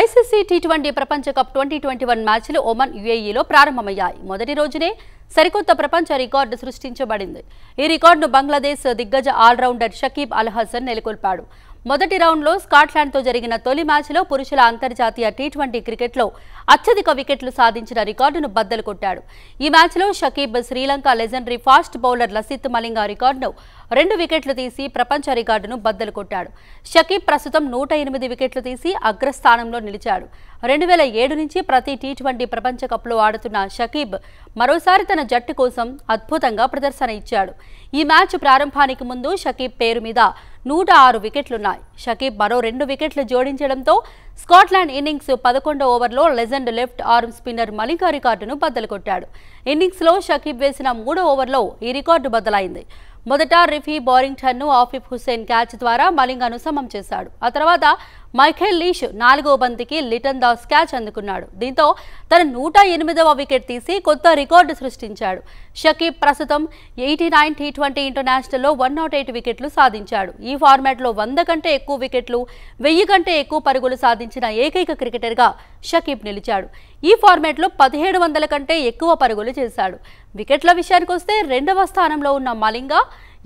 ICC T twenty ప్రపంచ cup twenty twenty one మ్యాచ్లు Oman యుఏఈలో ప్రారంభమయ్యాయి మొదటి రోజునే సరికొత్త ప్రపంచ రికార్డు సృష్టించబడింది ఈ రికార్డును బంగ్లాదేశ్ దిగ్గజ ఆల్రౌండర్ షకీబ్ అల్ హసన్ నెలకొల్పాడు మొదటి రౌండ్లో స్కాట్లాండ్తో జరిగిన తొలి మ్యాచ్లో పురుషుల అంతర్జాతీయ టీ ట్వంటీ క్రికెట్లో అత్యధిక వికెట్లు సాధించిన రికార్డును బద్దలు కొట్టాడు ఈ మ్యాచ్లో Shakib Sri Lanka legendary fast bowler Lasith Malinga రికార్డును రెండు వికెట్లు తీసి ప్రపంచ రికార్డును బద్దలు కొట్టాడు షకీబ్ ప్రస్తుతం నూట ఎనిమిది వికెట్లు తీసి అగ్రస్థానంలో నిలిచాడు రెండు వేల ఏడు నుంచి ప్రతి టీ ట్వంటీ ప్రపంచ కప్లో ఆడుతున్న షకీబ్ మరోసారి తన జట్టు కోసం అద్భుతంగా ప్రదర్శన ఇచ్చాడు ఈ మ్యాచ్ ప్రారంభానికి ముందు షకీబ్ పేరు మీద నూట ఆరు వికెట్లున్నాయి షకీబ్ మరో రెండు వికెట్లు జోడించడంతో స్కాట్లాండ్ ఇన్నింగ్స్ పదకొండో ఓవర్లో లెజెండ్ లెఫ్ట్ ఆర్మ్ స్పిన్నర్ మలికా రికార్డును బద్దలు కొట్టాడు ఇన్నింగ్స్లో షకీబ్ వేసిన మూడో ఓవర్లో ఈ రికార్డు బద్దలైంది మొదట రిఫీ బోరింగ్టన్ను ఆఫిఫ్ హుసేన్ క్యాచ్ ద్వారా మలింగను సమం చేశాడు ఆ తర్వాత మైఖేల్ లీష్ నాలుగో బంతికి లిటన్ దాస్ క్యాచ్ అందుకున్నాడు దీంతో తన నూట ఎనిమిదవ వికెట్ తీసి కొత్త రికార్డు సృష్టించాడు షకీబ్ ప్రస్తుతం ఎయిటీ నైన్ టీ ట్వంటీ ఇంటర్నేషనల్లో వన్ నాట్ ఎయిట్ వికెట్లు సాధించాడు ఈ ఫార్మాట్లో వంద కంటే ఎక్కువ వికెట్లు వెయ్యి కంటే ఎక్కువ పరుగులు సాధించిన ఏకైక క్రికెటర్గా షకీబ్ నిలిచాడు ఈ ఫార్మాట్లో పదిహేడు వందల కంటే ఎక్కువ పరుగులు చేశాడు వికెట్ల విషయానికి వస్తే రెండవ స్థానంలో ఉన్న మలింగ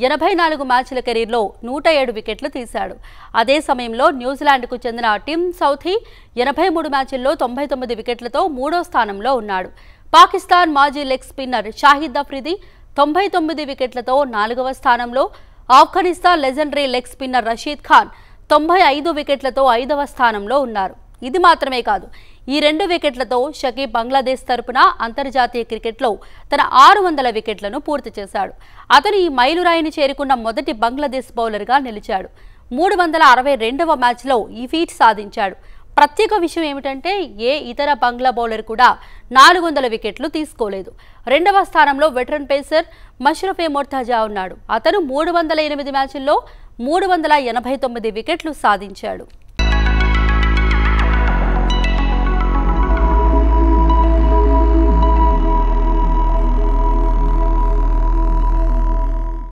ఎనభై నాలుగు మ్యాచ్ల కెరీర్లో నూట ఏడు వికెట్లు తీశాడు అదే సమయంలో న్యూజిలాండ్కు చెందిన టిమ్ సౌథీ ఎనభై మూడు మ్యాచ్ల్లో తొంభై తొమ్మిది వికెట్లతో మూడో స్థానంలో ఉన్నాడు పాకిస్తాన్ మాజీ లెగ్ స్పిన్నర్ షాహిద్ అఫ్రిది తొంభై తొమ్మిది వికెట్లతో నాలుగవ స్థానంలో Afghanistan legendary leg spinner Rashid Khan తొంభై ఐదు వికెట్లతో ఐదవ స్థానంలో ఉన్నారు ఇది మాత్రమే కాదు ఈ రెండు వికెట్లతో షకీబ్ బంగ్లాదేశ్ తరపున అంతర్జాతీయ క్రికెట్లో తన ఆరు వందల వికెట్లను పూర్తి చేశాడు అతను ఈ మైలురాయిని చేరుకున్న మొదటి బంగ్లాదేశ్ బౌలర్గా నిలిచాడు మూడు వందల అరవై రెండవ మ్యాచ్లో ఈ ఫీట్ సాధించాడు ప్రత్యేక విషయం ఏమిటంటే ఏ ఇతర బంగ్లా బౌలర్ కూడా నాలుగు వందల వికెట్లు తీసుకోలేదు రెండవ స్థానంలో వెటరన్ పేసర్ మష్రఫే మొర్తాజా ఉన్నాడు అతను మూడు వందల ఎనిమిది మ్యాచ్ల్లో మూడు వందల ఎనభై తొమ్మిది వికెట్లు సాధించాడు